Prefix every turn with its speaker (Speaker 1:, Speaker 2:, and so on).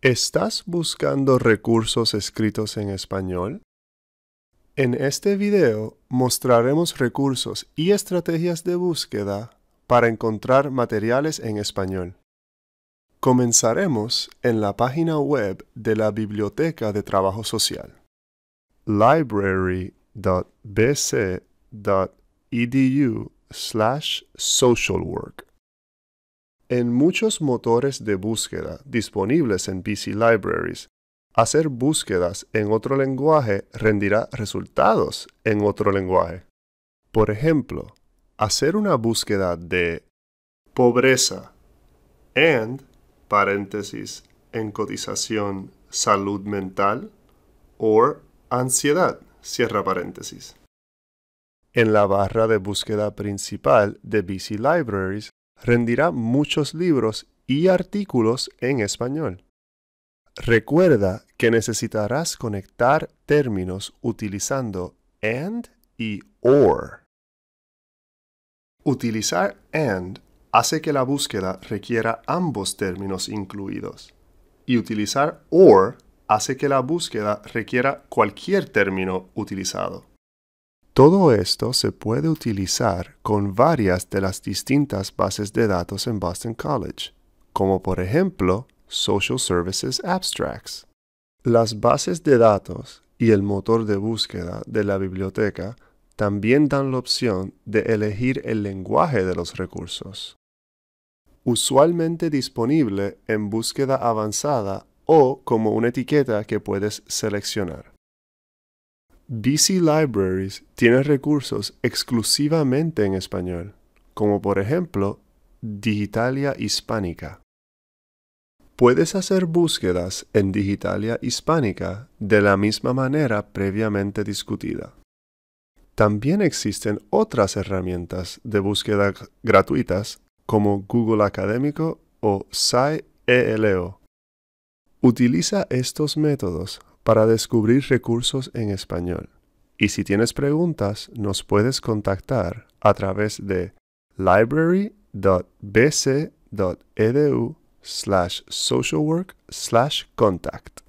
Speaker 1: ¿Estás buscando recursos escritos en español? En este video mostraremos recursos y estrategias de búsqueda para encontrar materiales en español. Comenzaremos en la página web de la Biblioteca de Trabajo Social, library.bc.edu/socialwork. En muchos motores de búsqueda disponibles en BC Libraries, hacer búsquedas en otro lenguaje rendirá resultados en otro lenguaje. Por ejemplo, hacer una búsqueda de pobreza and paréntesis en cotización salud mental or ansiedad cierra paréntesis. En la barra de búsqueda principal de BC Libraries rendirá muchos libros y artículos en español. Recuerda que necesitarás conectar términos utilizando and y or. Utilizar and hace que la búsqueda requiera ambos términos incluidos y utilizar or hace que la búsqueda requiera cualquier término utilizado. Todo esto se puede utilizar con varias de las distintas bases de datos en Boston College, como por ejemplo Social Services Abstracts. Las bases de datos y el motor de búsqueda de la biblioteca también dan la opción de elegir el lenguaje de los recursos, usualmente disponible en búsqueda avanzada o como una etiqueta que puedes seleccionar. BC Libraries tiene recursos exclusivamente en español, como por ejemplo Digitalia Hispánica. Puedes hacer búsquedas en Digitalia Hispánica de la misma manera previamente discutida. También existen otras herramientas de búsqueda gratuitas como Google Académico o SciELO. Utiliza estos métodos para descubrir recursos en español. Y si tienes preguntas, nos puedes contactar a través de library.bc.edu slash socialwork slash contact.